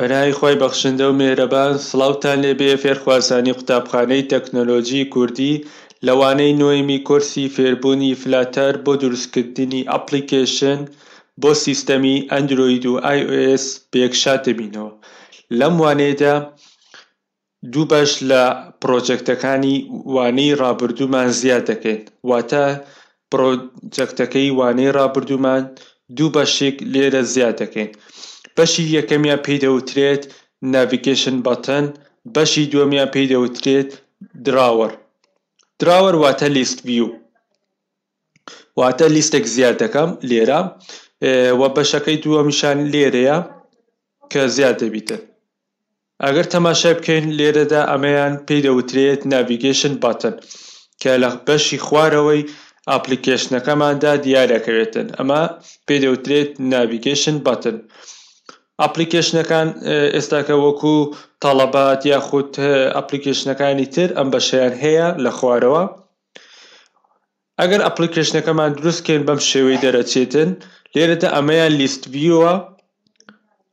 بەناوی خۆی بەخشندە و مێرەبان سلااوان لێبێ فێرخوازانی قوتابخانەی تەکنۆلۆژی کوردی لەوانەی نوێمی کورسی فێربوونی فلاتەر بۆ دروستکردنی ئەپلیکیشن بۆ سیستەمی ئەندروید و iOS بێکشاتەبینەوە لەم وانێدا دوو بەش لە پرۆجەکتەکانی وانەی ڕابردوومان زیاد دەکەین واتە پرۆجەکتەکەی وانەی ڕابردوومان دوو بەشێک لێرە زیاد دەکەین. بەشی یەکەمیان پێدەوترێت ناویگەشن بەتەن بەشی دووەمیان پێدەوترێت دراوەر دراوەر واتە لیست ویو واتە لیستێک زیاد دەکەم لێرە وە بەشەکەی دووەمیشان لێرەیە کە زیاد دەبیتە ئەگەر تەماشای بکەین لێرەدا ئەمەیان پێدەوترێت ناویگەشن باتن کە لە بەشی خوارەوەی ئاپلیکیشنەکەماندا دیارەکەوێتن ئەمە پێدەوترێت ناویگەشن باتن. ئەپلیکیشنەکان ئێستاکە وەکو تاڵەبات یاخود ئەپلیکیشنەکانی تر ئەم بەشیان هەیە لە خوارەوە ئەگەر ئەپلیکیشنەکەمان دروستکەین بەم شێوەی دەرەچێتن لێرەتە ئەمەیان لیست بیوە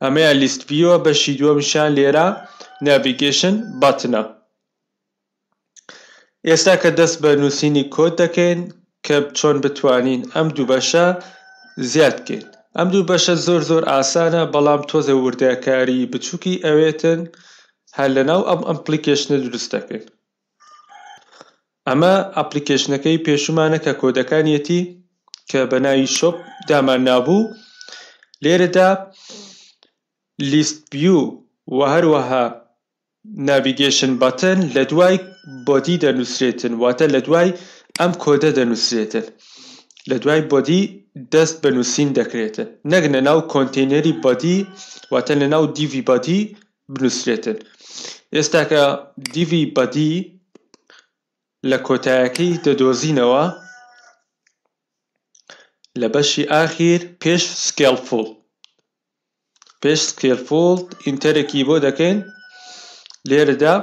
ئەمەیان لیست بیوە بەشی دووەمیشان لێرە ناویگەشن باتنە ئێستا کە دەست بە نووسینی کۆت دەکەین کە چۆن بتوانین ئەم دوو بەشە زیاد بکەین ئەم دوو بەشە زۆر زۆر ئاسانە بەڵام تۆزە وردەکاری بچووکی ئەوێتن هەر لەناو ئەم ئەمپلیکیشنە دروست دەکەین ئەمە ئەپلیکیشنەکەی پێشومانە کە کۆدەکانیەتی کە بە ناوی شۆپ دامان نابوو لێرەدا لیست بیو و هەروەها ناویگەشن بەتن لە دوای بۆدی دەنووسێتن واتە لە دوای ئەم کۆدە دەنووسێتن لە دوای بۆدی دەست بە نووسین دەکرێتن نەک لە ناو کۆنتینەری بەدی واتە لە ناو دیوی بەدی بنووسرێتن ئێستا کە دیوی بەدی لە کۆتایەکەی دەدۆزینەوە لە بەشی ئاخیر پێش سکێلفۆڵ پێش سکێلفۆڵ ئینتەرێکی بۆ دەکەین لێرەدا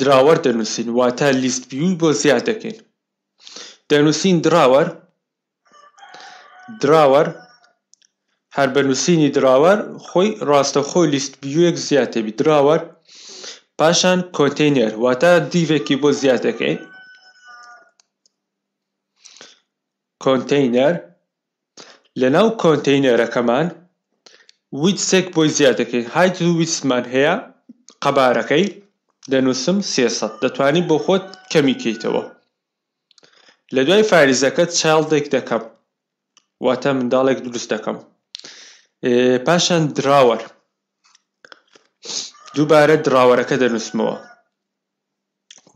دراوەەر دەنووسین واتە لیستبیوی بۆ زیاد دەکەین دەنووسین دراوەەر دراوەر هەر بەنووسینی دراوەر خۆی ڕاستەخۆی لیستبیوەک زیاتێبی دراوەر پاشان کۆنتینەر واتە دیڤێکی بۆ زیاتەکەی کۆنتینەر لە ناو کۆنتینەرەکەمان ویتسێک بۆی زیاتەکەی هایت ویسمان هەیە قەبارەکەی دەنووسم سێسە دەتوانین بۆ خۆت کەمیکەیتەوە لە دوای فاریزەکە چاڵدێک دەکەم واتە منداڵێک دروست دەکەم پاشان دراوەر دووبارە دراوەرەکە دەنووسمەوە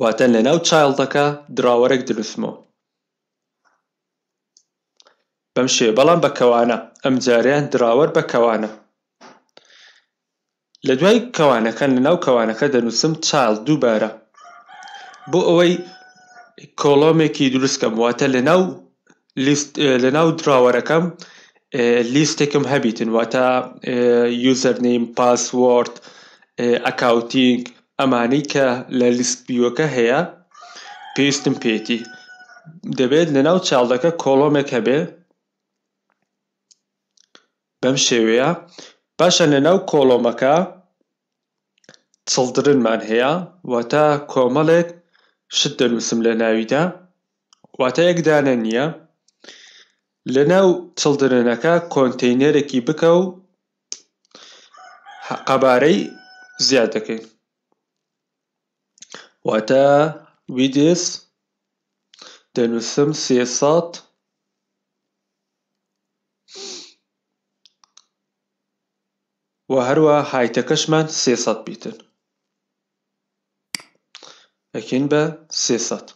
واتە لە ناو چایلدەکە دراوەرێک دروستمەوە بەم شێ بەڵام بەکەوانە ئەم جاریان دراوەر بەکەوانە لە دوای کەوانەکە لە ناو کەوانەکە دەنووسم چال دووبارە بۆ ئەوەی کۆڵۆمێکی دروستکەم واتە لە ناو لە ناو دراوەرەکەم لیستێکم هەبیتن واتە یوزەرنیم پاسوەرد ئەکاوتینگ ئەمانەی کە لە لیست بیوەکە هەیە پێویستم پێێتی دەبێت لە ناو چاڵەکە کۆڵۆمێک هەبێ بەم شێوەیە باشە لە ناو کۆڵۆمەکە چڵدرنمان هەیە واتە کۆمەڵێک شت دەنووسم لە ناویدا واتە یەکدانە نییە لە ناو چڵدرنەکە کۆنتینەرێکی بکە و قەبارەی زیاد دەکەین واتە ویدس دەنووسم سێسات و هەروە هایتەکەشمان سێسات بیتن ئەکەین بە سێسات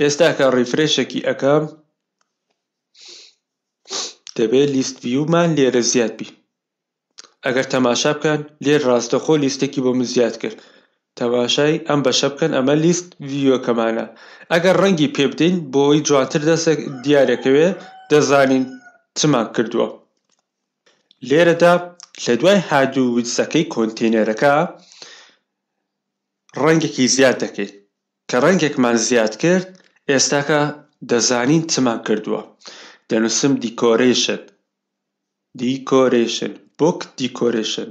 ئێستا کە ڕیفرێشێکی ئەەکەم دەبێت لیستڤیومان لێرە زیاد بی ئەگەر تەماشا بکەن لێر ڕاستەخۆ لیستێکی بۆ من زیاد کرد تەماشای ئەم بەشە بکەن ئەمە لیست ڤیدۆکەمانە ئەگەر ڕەنگی پێ بدەین بۆەوەی جواتر دەسە دیارەکەوێ دەزانین چمان کردووە لێرەدا لە دوای هادوو ویسەکەی کۆنتینەرەکە ڕەنگێکی زیاد دەکەیت کە ڕەنگێکمان زیاد کرد ئێستاکە دەزانین چمان کردووە دەنووسم دیکۆرێشن دیکۆرێشن بۆک دیکۆرێشن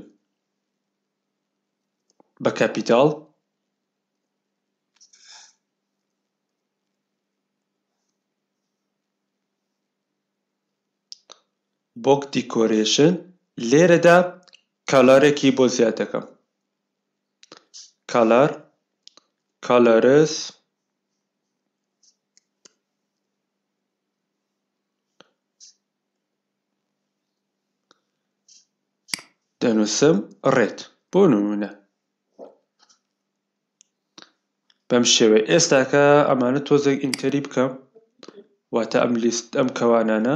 بە کەپیتال بۆک دیکۆرێشن لێرەدا کالارێکی بۆ زیاد دەکەم کالار کالارس دەنووسم ڕێت بۆ نمونە بەم شێوێ ئێستاکە ئەمانە تۆزێک ئینتەری بکە واتە ئەم لیست ئەم کەوانانە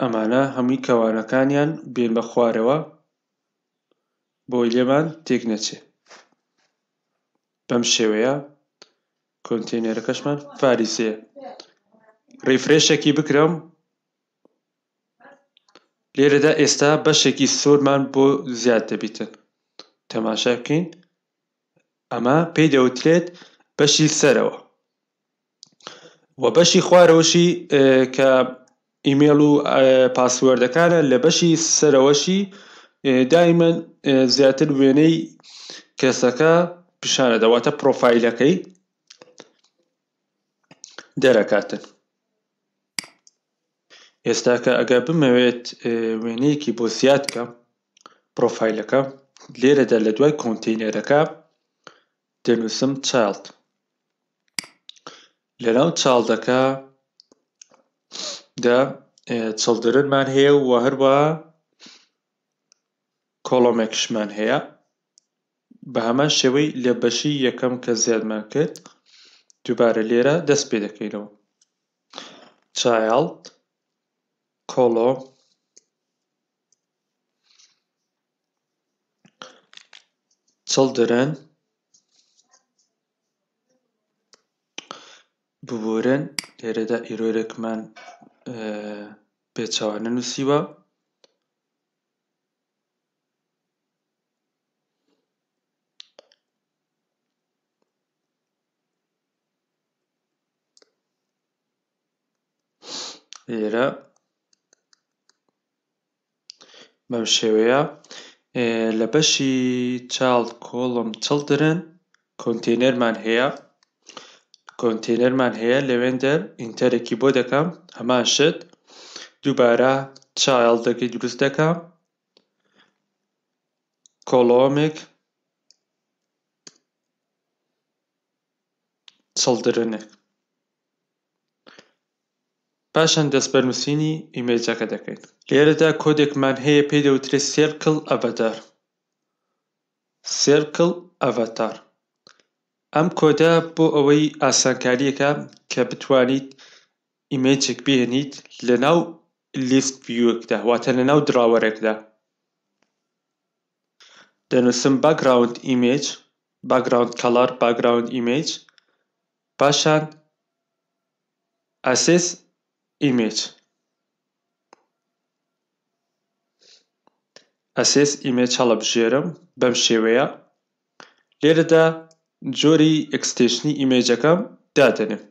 ئەمانە هەمووی کەوانەکانیان بێن بە خوارەوە بۆی لێمان تێک نەچێ بەم شێوەیە کۆنتینەرەکەشمان فاریسەیە ڕیفرێشێکی بکرم لێرەدا ئێستا بەشێکی سۆرمان بۆ زیاد دەبیتن تەماشا بکەین ئەمە پێی دەوترێت بەشی سەرەوە و بەشی خوارەوەشی کە ئیمێل و پاسوەردەکانە لە بەشی سەرەوەشی دایمەن زیاتر وێنەی کەسەکە پیشانە دەواتە پرۆفایلەکەی دەرەکاتن ئێستا کە ئەگە بمەوێت وێنەیەکی بۆ زیاد بکە پرۆفایلەکە لێرەدا لە دوای کۆنتینەرەکە دەنووسم چالت لەناو چالدەکە دە چڵدرنمان هەیە و هەروە کۆڵۆمێکشمان هەیە بە هەمان شێوەی لە بەشی یەکەم کە زیادمان کرد دووبارە لێرە دەست پێ دەکەینەوە چایڵت kolo Children Buburen derede irorekmen e, beçavanen usiba Era بەم شێوەیە لە بەشی چاڵ کۆڵم چڵدرن کۆنتینەرمان هەیە کۆنتینەرمان هەیە لەوێن دەر ئینتەرێکی بۆ دەکەم هەمان شت دووبارە چایڵدەکەی دروست دەکەم کۆڵۆمێک چڵدرنێک پاشان دەستبەرنووسینی ئیمێجەکە دەکەیت لێرەدا کۆدێکمان هەیە پێی دەوترێت سێرکڵ ئەڤەدار سێرکڵ ئەڤەتار ئەم کۆدا بۆ ئەوەی ئاسانکاریەکە کە بتوانیت ئیمێجێک بێنیت لە ناو لیست ویوەکدا واتە لە ناو دراوەرێکدا دەنووسم باگراوند ئیمێج باگراوند کەلار باگراوند ئیمێج پاشان ئەسس image ئەسێس ئیمێج هەڵەبژێرم بەم شێوەیە لێرەدا جۆری ئەکستێشنی ئیمێجەکەم دادەنێم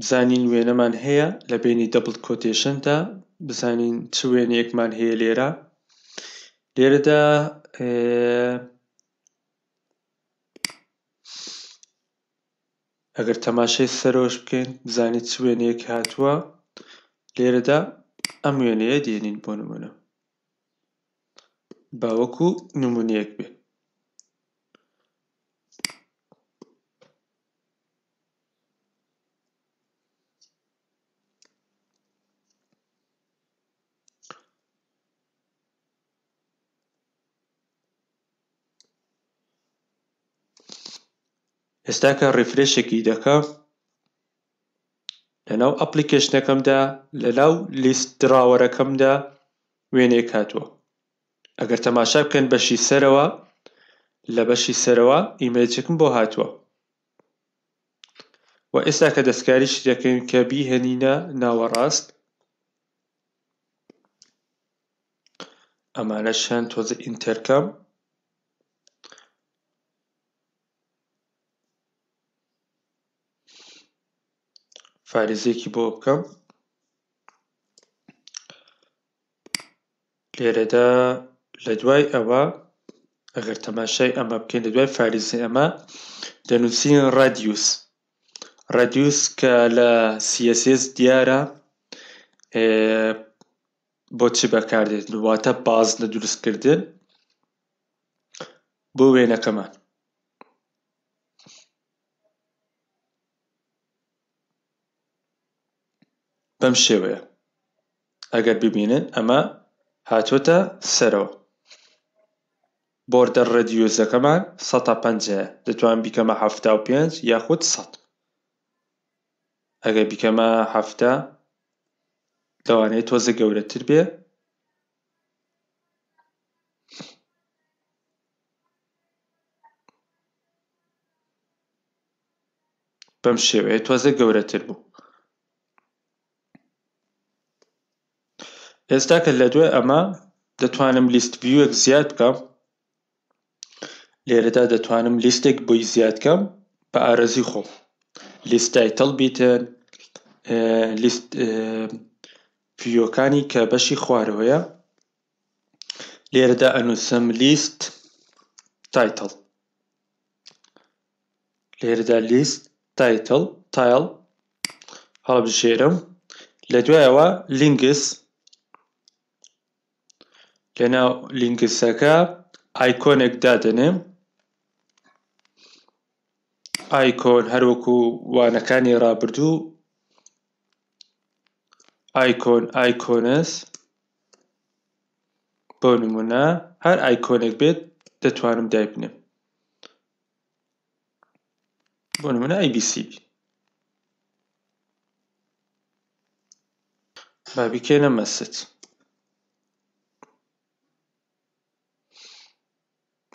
بزانین وێنەمان هەیە لە بینی دەبڵ کۆتێشندا بزانین چ وێنەیەکمان هەیە لێرە لێرەدا ئەگەر تەماشای سەرۆش بکەین بزانیت چ وێنەیەک هاتووە لێرەدا ئەم وێنەیە دێنین بۆ نمونە باوەکو نمونەیەک بێت ئێستا کە ڕیفرێشێکی دەکە لەناو ئەپلیکیشنەکەمدا لە ناو لیست دراوەرەکەمدا وێنێک هاتووە ئەگەر تەماشا بکەن بەشی سەرەوە لە بەشی سەرەوە ئیمێجەکەم بۆ هاتووە و ئێستا کە دەستکاریشی دەکەین کە بیهێنینە ناوەڕاست ئەمانە شان تۆزە ئینتەرکەم پارێزێکی بۆ بکەم لێرەدا لە دوای ئەوە ئەگەر تەماشای ئەمە بکەین لە دوای فارزی ئەمە دەنووسین ڕادیوس ڕادیوس کە لە سیسس دیارە بۆچی بەکاردێت واتە باز لە دروستکردن بۆ وێنەکەمان بەم شێوەیە ئەگەر ببینن ئەمە هاتوۆتە سەرەوە بۆردە ڕێدیۆزەکەمان 150 دەتوان بیکەمە هەفتا و پێنج یاخود سە ئەگەر بیکەمە هەفتە دەوانێت تۆزە گەورەتر بێ بەم شێوەیە تۆزە گەورەتر بوو ئێستا کە لە دوێ ئەمە دەتوانم لیست بیوەک زیاد بکەم لێرەدا دەتوانم لیستێک بۆی زیادکەم بە ئارەزی خۆم لیستای تەڵبیتن لیست ڤیۆکانی کە بەشی خوارەوەیە لێرەدا ئەنووسم لیست تایتڵ لێرەدا لیست تایتڵ تایل هەڵبژێرم لە دوایەوە لینگس لەناو لینکسەکە ئایکۆنێک دادنێ ئایکۆن هەروەکو وانەکانی ڕابردوو ئایکۆن ئایکۆنس بۆ نمونە هەر ئایکۆنێک بێت دەتوانم دایبنێ بۆ نمونە ABC با بکێنە مەسج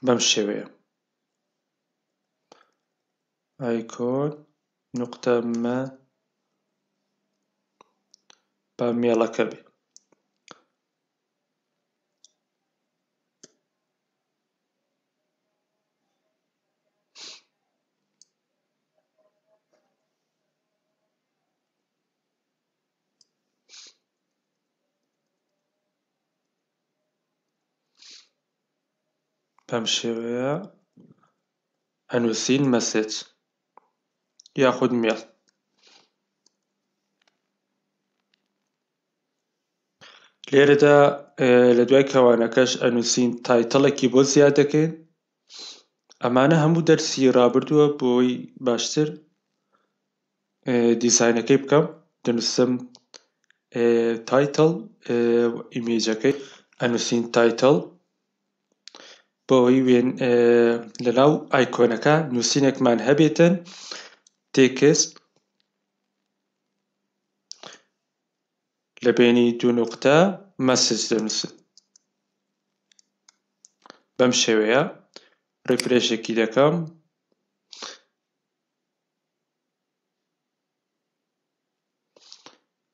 بمشي الشاوية أيكون نقطة ما بامية كبير بەم شێوەیە ئەنووسین مەسج یاخود مێڵ لێرەدا لە دوای کەوانەکەش ئەنووسین تایتەڵێکی بۆ زیاد دەکەین ئەمانە هەموو دەرسی ڕابردووە بۆی باشتر دیسایەکەی بکەم دەنووسم تایتل ئیمیجەکەی ئەنووسین تایتل بۆەوەی وێن لەلاو ئایکۆنەکە نووسینێکمان هەبێتن تێکست لە بینی دوو نقطە مەسج دەنووسن بەم شێوەیە ڕێفرێشێکی دەکەم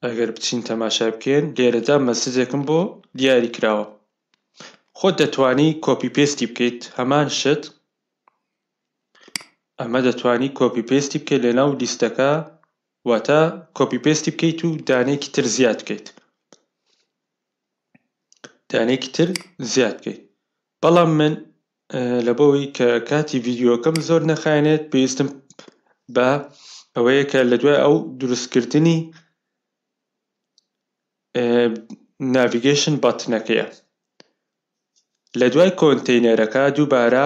ئەگەر بچین تەماشا بکەن لێرەدا مەسجێکم بۆ دیاری کراوە خۆت دەتانی کۆپی پێستی بکەیت هەمان شت ئەمە دەتانی کۆپی پێستی بکەیت لە ناو لیستەکە واتە کۆپی پێستی بکەیت و دانێکی تر زیاد بکەیت دانێکی تر زیاد بکەیت بەڵام من لە بەوەی کە کاتی ڤیددیوەکەم زۆر نەخایەنێت پێویستم بە ئەوەیە کە لە دوای ئەو دروستکردنی ناویگەشن بەتنەکەیە لە دوای کۆنتینەرەکە دووبارە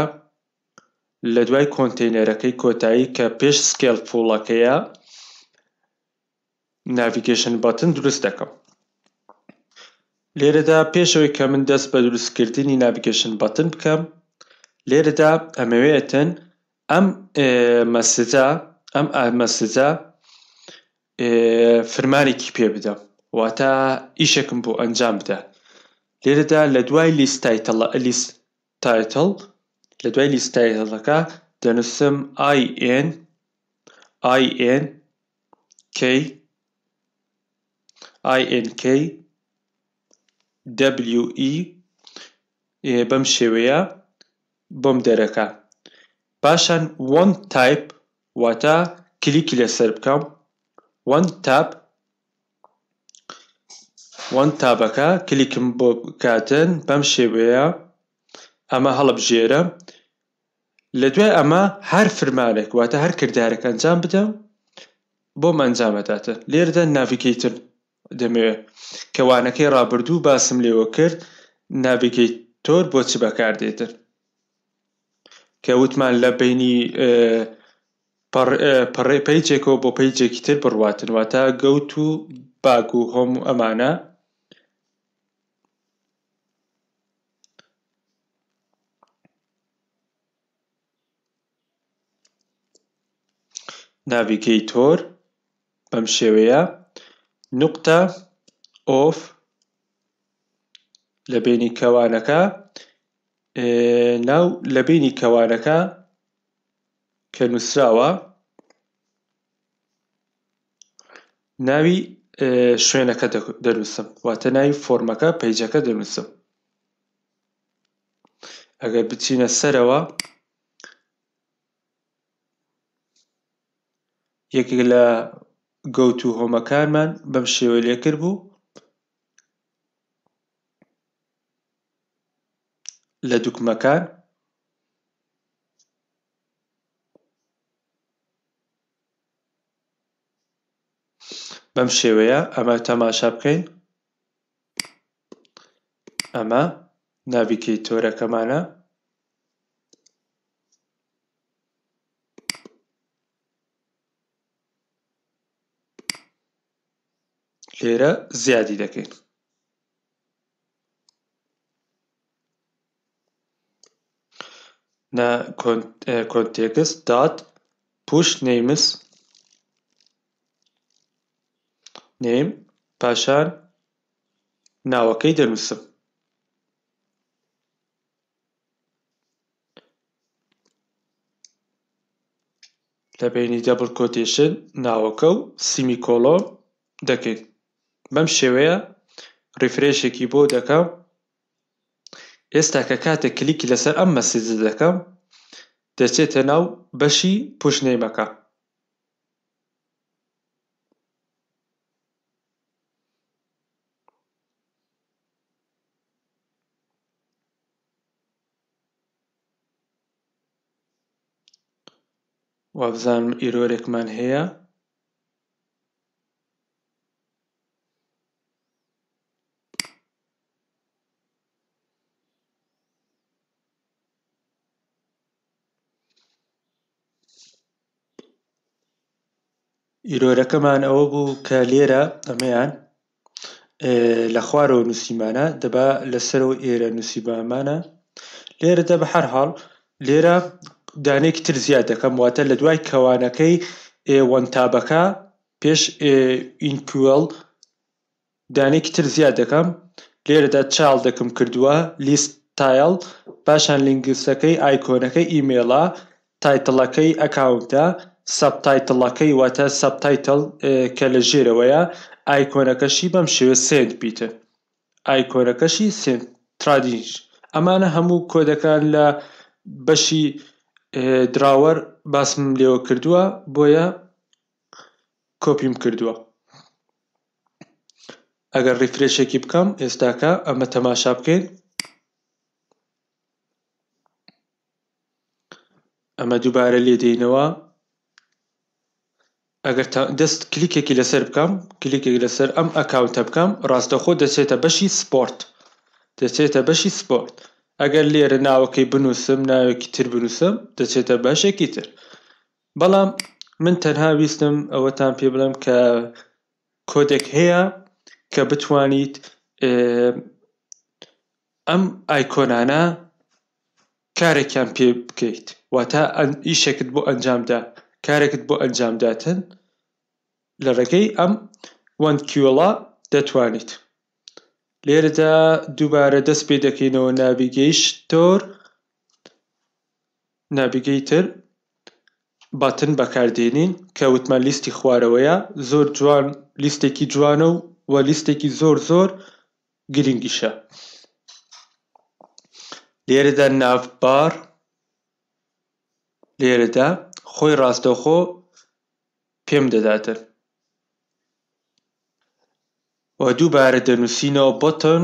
لە دوای کۆنتینەرەکەی کۆتایی کە پێش سکێل پۆڵەکەیە ناویگەشن بەتن دروست دەکەم لێرەدا پێشەوەی کە من دەست بە دروستکردنی ناویگەشن بەتن بکەم لێرەدا ئەمەوێتن ئەم مەسجا ئەم ئامەسجا فرمانێکی پێ بدەم واتە ئیشێکم بۆ ئەنجام بدە لێرەدا لە دوای لیستایتەڵ ئەلیس تایتل لە دوای لیستایتەڵەکە دەنووسم IN IN K INK WE بەم شێوەیە بۆم دەرەکە پاشان one type واتە کلیکی لەسەر بکەم one tap وان تابەکە کلیکم بۆ بکاتن بەم شێوەیە ئەمە هەڵبژێرە لە دوای ئەمە هەر فرمانێک واتە هەر کردارێک ئەنجام بدە بۆ ئەنجامەداتە لێرەدا ناویگەیتر دەمەوێت کەوانەکەی ڕابردوو باسم لێوە کرد ناویگەیت تۆر بۆچی بەکاردێتر کە وتمان لە بینی پەڕێ پیجێکەوە بۆ پیجێکی تر بڕواتن واتە گەوت و باگ و هۆم ئەمانە ناڤیگەیتۆر بەم شێوەیە نقطە ئۆف لە بینی کەوانەکە ناو لە بینی کەوانەکە کە نووسراوە ناوی شوێنەکە دەنووسم واتە ناوی فۆرمەکە پەیجەکە دەنووسم ئەگەر بچینە سەرەوە یەکێک لە گەوت و هۆمەکانمان بەم شێوە لێکرد بوو لە دوکمەکان بەم شێوەیە ئەمە تەماشا بکەین ئەمە ناویکەی تۆرەکەمانە لێرە زیادی دەکەین context dot push names name پاشان ناوەکەی دەنووسم لە بینی دەبل کۆتیشن ناوەکە و سیمیکۆلۆ دەکەیت بەم شێوەیە ریفرێشێکی بۆ دەکەم ئێستا کە کاتێک کلیکی لەسەر ئەم مەسیز دەکەم دەچێتە ناو بەشی پشنەیمەکە وابزانم ئیرۆرێکمان هەیە ئیرۆدەکەمان ئەوە بوو کە لێرە ئەمەیان لە خوارەوە نووسیمانە دەبا لەسەرەوە ئێرە نووسیبامانە لێرەدا بە هەر هاڵ لێرە دانێکی تر زیاد دەکەم واتە لە دوای کەوانەکەی ئێوەنتابەکە پێش ئینکوڵ دانێکی تر زیاد دەکەم لێرەدا چاڵ دەکەم کردووە لیست تایل پاشان لینگسەکەی ئایکۆنەکەی ئیمێڵە تایتڵەکەی ئەکاونتە سەبتایتڵەکەی واتە سەبتایتڵ کە لە ژێرەوەیە ئایکۆنەکەشی بەم شێوە سند بیتە ئایکۆنەکەشی سنترادیش ئەمانە هەموو کۆدەکان لە بەشی دراوەەر باسم لێوە کردووە بۆیە کۆپیم کردووە ئەگەر ریفرێشێکی بکەم ئێستاکە ئەمە تەماشا بکەین ئەمە دووبارە لێ دێنەوە ئەگەر دەست کلیکێکی لەسەر بکەم کلیکێک لەسەر ئەم ئەکاونتە بکەم ڕاستەخۆ دەچێتە بەشی سپۆرت دەچێتە بەشی سپۆرت ئەگەر لێرە ناوەکەی بنووسم ناوێکی تر بنووسم دەچێتە باشێکی تر بەڵام من تەنها ویستم ئەوەتان پێ بڵم کە کۆدێک هەیە کە بتوانیت ئەم ئایکۆنانە کارێکیان پێ بکەیت واتە ئیشێکت بۆ ئەنجامدا کارێکت بۆ ئەنجامداتن لە ڕێگەی ئەم وەندکیوڵا دەتوانیت لێرەدا دووبارە دەست پێ دەکەینەوە نابیگەیش تۆر نابیگەیتر باتن بەکاردێنین کە وتمان لیستی خوارەوەیە زۆر جوان لیستێکی جوانە و وە لیستێکی زۆر زۆر گرنگیشە لێرەدا نافبار لێرەدا خۆی ڕاستەخۆ پێم دەداتر و دووبارە دەنووسینەوە بۆتن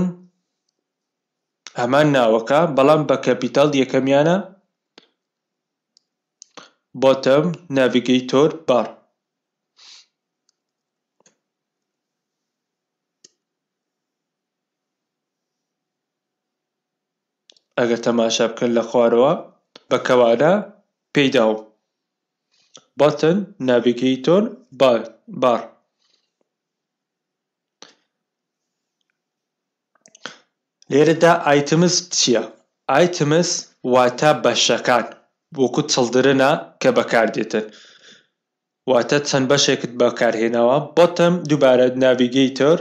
ئەمان ناوەکە بەڵام بە کەپیتال یەکەمیانە بۆتەم ناویگەیتۆر بار ئەگەر تەماشا بکەن لە خوارەوە بەکەوارە پێیدا و بەتن ناویگەیتۆر بار لێرەدا ئایتمس چییە؟ ئایتمس واتە بەشەکان بۆکو چڵدرنە کە بەکاردێتن واتە چەند بەشێکت بەکارهێنەوە بۆتەم دووبارە ناویگەیتۆر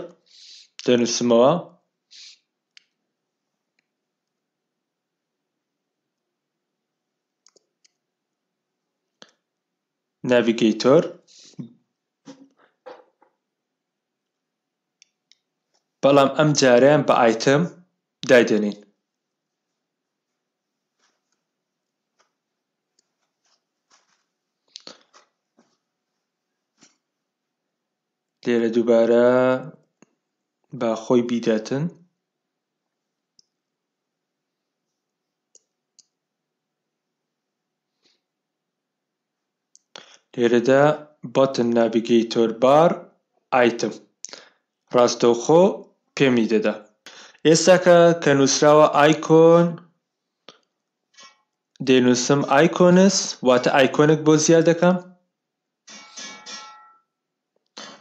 دەنووسمەوە ناویگەیتۆر بەڵام ئەم جاریان بە ئایتم دایدەنێن لێرە دووبارە با خۆی بیدەتن لێرەدا بەتن نابیگەی تۆربار ئایتم ڕاستەوخۆ پێمی دەدا ئێستاکە کە نووسراوە ئایکۆن دەینووسم ئایکۆنس واتە ئایکۆنێک بۆ زیاد دەکەم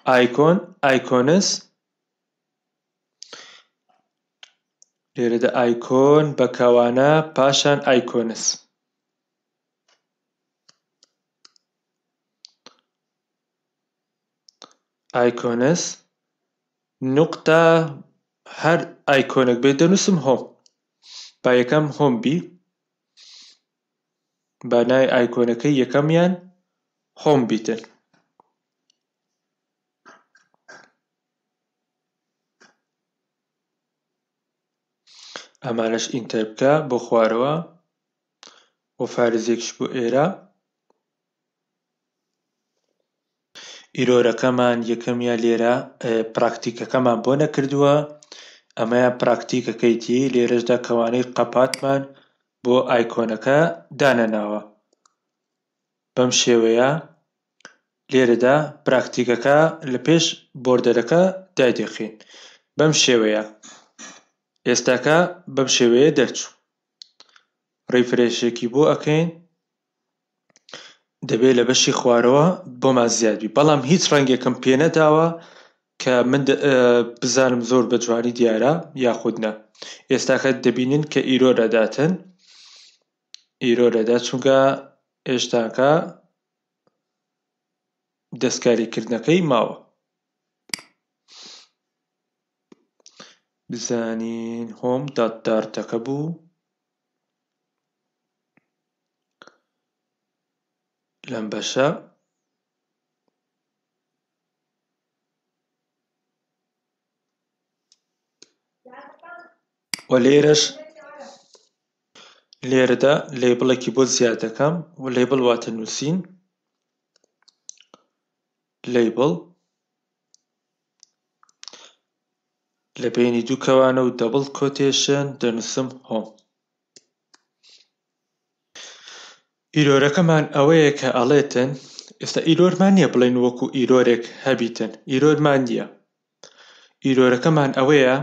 ئایکۆن ئایکۆنس لێرەدا ئایکۆن بەکەوانە پاشان ئایکۆنس ئایکۆنس نقطە هەر ئایکۆنێک بێت دەنووسم هۆم با یەکەم هۆمبی بانای ئایکۆنەکەی یەکەمیان هۆم بیتن ئەمانش ئینتەر بکە بۆ خوارەوە بۆ فارزێکش بۆ ئێرە ئیرۆرەکەمان یەکەمیان لێرە پراکتیکەکەمان بۆ نەکردووە ئەمەیە پراکتیکەکەیتی لێرەشدا کەوانەی قەپاتمان بۆ ئایکۆنەکە دانەناوە بەم شێوەیە لێرەدا پراکتیکەکە لە پێش بۆردەرەکە دایدێخین بەم شێوەیە ئێستاکە بەم شێوەیە دەرچوو ڕیفرێشێکی بۆ ئەکەین دەبێت لە بەشی خوارەوە بۆمان زیادبی بەڵام هیچ ڕەنگێکم پێ نەداوە کە من بزانم زۆر بە جوانی دیارە یاخودە ئێستاکە دەبینن کە ئیرۆ دەداتن ئیرۆ دەدا چونکە ئێشتاکە دەستکاریکردنەکەی ماوە بزانین هۆم داددارتەکە بوو لەم بەشە و لێرەش لێرەدا لێبڵێکی بۆ زیاد دەکەم و لێبڵ واتە نووسین لێبڵ لە بینی دووکەوانە و دەبڵ کۆتێشن دەنووسم هۆم ئیرۆرەکەمان ئەوەیە کە ئەڵێتن ئێستا ئیرۆرمان نیە بڵین وەکو ئیرۆرێک هەبیتن ئیرۆرمان نیە ئیرۆرەکەمان ئەوەیە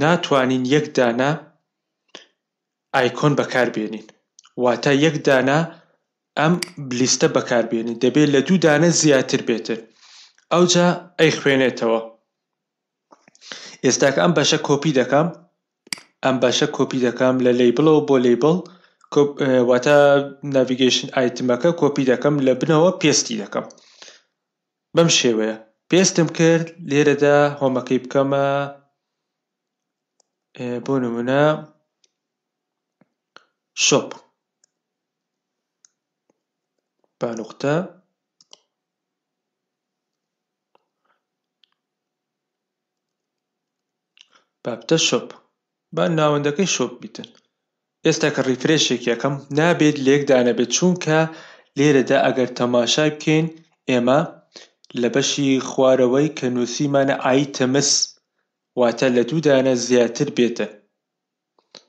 ناتوانین یەک دانە ئایکۆن بەکاربێنین واتە یەک دانە ئەم بلیستە بەکاربێنین دەبێت لە دوو دانە زیاتر بێتن ئەوجا ئەی خوێنێتەوە ئێستاکە ئەم بەشە کۆپی دەکەم ئەم بەشە کۆپی دەکەم لە لەیبڵەوە بۆ لەیبڵ واتە ناویگەشن ئایتمەکە کۆپی دەکەم لە بنەوە پێستی دەکەم بەم شێوەیە پێستم کرد لێرەدا هۆمەکەی بکەمە بۆ نمونە شۆپ با نقطە بابتە شۆپ با ناوەندەکەی شۆپ بیتن ئێستا کە ریفرێشێک یەکەم نابێت لێک دانەبێت چونکە لێرەدا ئەگەر تەماشا بکەین ئێمە لە بەشی خوارەوەی کە نووسیمانە ئایتەمەس واتە لە دوو دانە زیاتر بێتە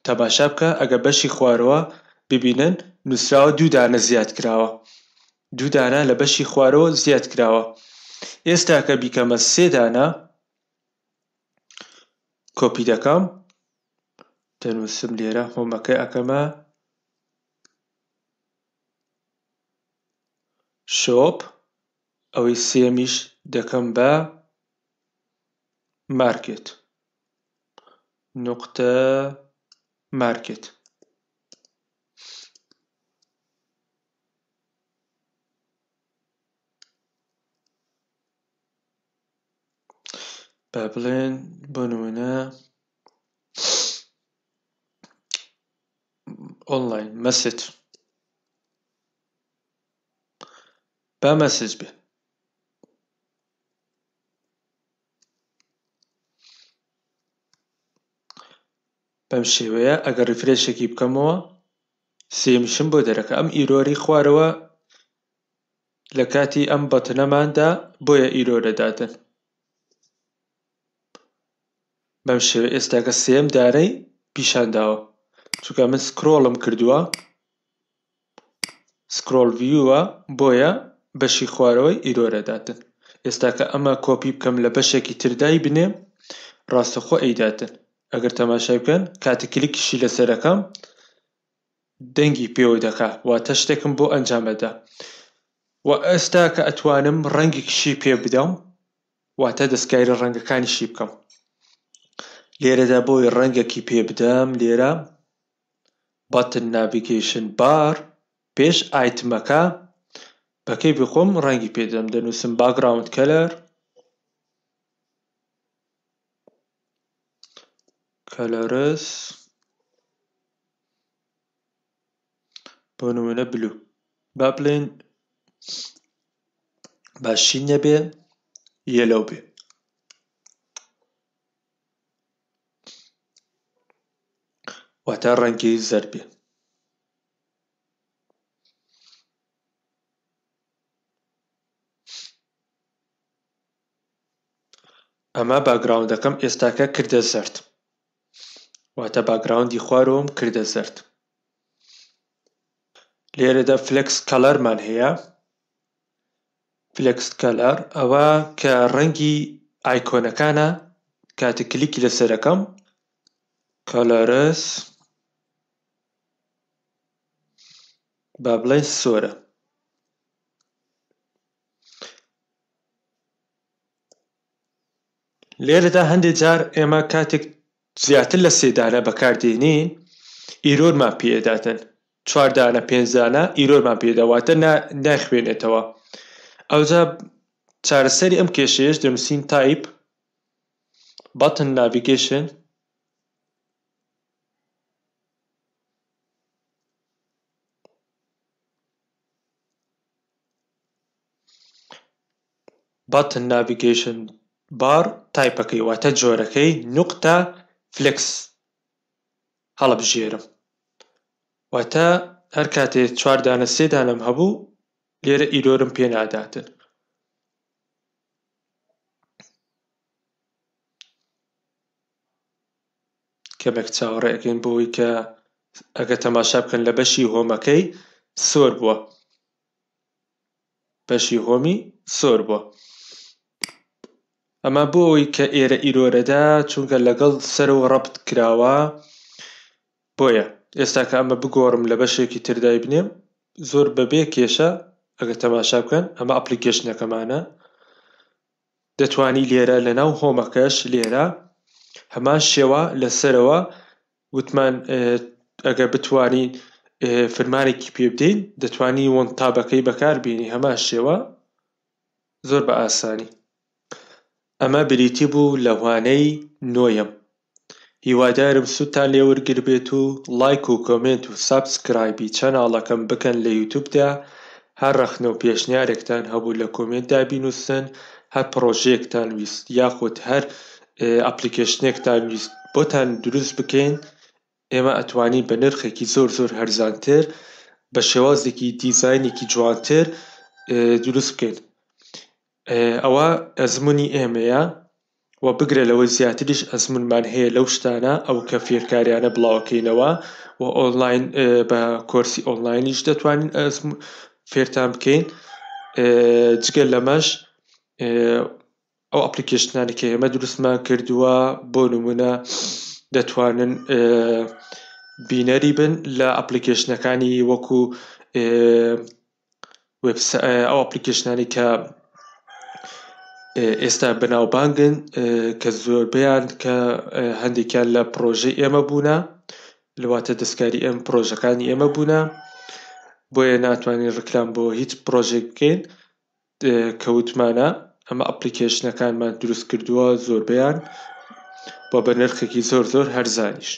تەباشا بکە ئەگە بەشی خوارەوە ببینن نووسراوە دوو دانە زیاد کراوە دوو دانا لە بەشی خوارەوە زیاد کراوە ئێستا کە بیکەمە سێ دانا کۆپی دەکەم دەنووسم لێرە هۆمەکە ئەەکەمە شۆپ ئەوەی سێمیش دەکەم بە مارکت nokta market Babylon bölümüne online mesaj. Ben mesaj bir. بەم شێوەیە ئەگەر ریفرێشێکی بکەمەوە سێمشم بۆ دەرەکە ئەم ئیرۆری خوارەوە لە کاتی ئەم بەتنەماندا بۆیە ئیرۆرەداتن بەم شێوە ئێستاکە سێم دارەی پیشانداوە چونکە من سکرۆڵم کردووە سکرۆل ویوە بۆیە بەشی خوارەوەی ئیرۆرەداتن ئێستاکە ئەمە کۆپی بکەم لە بەشێکی تردای بنێ ڕاستەخۆ ئەیداتن ئەگەر تەماشای بکەن کاتی کلیکیشی لەسەرەکەم دەنگی پێوە دەکا واتە شتێکم بۆ ئەنجامەدا و ئێستا کە ئەتوانم ڕەنگی کشی پێ بدەم واتە دەستکاری ڕەنگەکانیشی بکەم لێرەدا بۆی ڕەنگەکی پێ بدەم لێرە بەتن ناویگەیشن بار پێش ئایتمەکە بەکەی بخۆم ڕەنگی پێدەم دەنووسم باگراوند کەلەر کەلەرس بۆ نمونە بلو با بڵێن با شین نەبێ یەلەو بێ واتە ڕەنگی زەر بێ ئەمە باگراوندەکەم ئێستاکە کردە زەرد واتە باگراوندی خوارەوەم کردە زرد لێرەدا فلکس کەلەرمان هەیە فلکس کەلەر ئەوە کە ڕەنگی ئایکۆنەکانە کاتە کلیکی لەسەرەکەم کەلەرس با بڵێن سۆرە لێرەدا هەندێک جار ئێمە کاتێک زیاتر لە سێدانە بەکاردێنین ئیرۆرمان پێداتن چواردانە پێنجدانە ئیرۆرمان پێداواتە ناخوێنێتەوە ئەوجا چارەسەری ئەم کێشەیەش دەنووسین تایپ بەتن ناویگەشن بەتن ناویگەشن بار تایپەکەی واتە جۆرەکەی نقطە فلکس هەڵبژێرم واتە هەر کاتێ چواردانە سێدانم هەبوو لێرە ئیرۆرم پێ ناداتن کەمێک چاوەڕێگەن بۆەوەی کە ئەگە تەماشا بکەن لە بەشی هۆمەکەی سۆر بووە بەشی هۆمی سۆر بووە ئەمە بۆ ئەوەی کە ئێرە ئیرۆرەدا چونکە لەگەڵ سەر و ڕەبت کراوە بۆیە ئێستا کە ئەمە بگۆڕم لە بەشێکی تردای بنێم زۆر بەبێ کێشە ئەگە تەماشا بکەن ئەمە ئەپلیکیشنەکەمانە دەتوانی لێرە لە ناو هۆمەکەش لێرە هەمان شێوە لەسەرەوە وتمان ئەگە بتانی فرمانێکی پێ بدەین دەتوانی وەنتابەکەی بەکاربیێنی هەمان شێوە زۆر بە ئاسانی ئەمە بریتی بوو لە وانەی نۆیەم هیوادارم سوودتان لێوەرگر بێت و لایک و کۆمنت و سابسکرایبی چەناڵەکەم بکەن لە یوتوبدا هەر ڕەخنە و پێشنیارێکتان هەبوو لە کۆمنتدا بینووسن هەر پرۆژەیەکتان ویست یاخود هەر ئەپلیکیشنێکتان ویست بۆتان دروست بکەین ئێمە ئەتوانین بە نرخێکی زۆر زۆر هەرزانتر بە شێوازێکی دیزینێکی جوانتر دروست بکەین ئەوە ئەزمموی ئێمەیە و بگرێت لەوەی زیاتریش ئەزمونمان هەیە لەو شتانە ئەو کە فێرکاریانە بڵاوکەینەوە و ئۆنلاین بە کۆرسی ئۆنلاینیش دەتوانین فێرتان بکەین جگەل لەمەش ئەو ئەپلیکیشنانێکی ئێمە دروستمان کردووە بۆ نمونە دەتوانن بینەری بن لە ئەپلیکیشنەکانی وەکو ئەو ئەپلیکیشنانی کە ئێستا بەناوبانگن کە زۆربیان کە هەندێکیان لە پرۆژەی ئێمە بوونە لەواتە دەستکاری ئەم پرۆژەکانی ئێمە بوونە بۆیە ناتوانین ڕکلام بۆ هیچ پرۆژێک بکەین کەوتمانە ئەمە ئەپلیکیشنەکانمان دروست کردووە زۆربیان بۆ بە نرخێکی زۆر زۆر هەرزانیش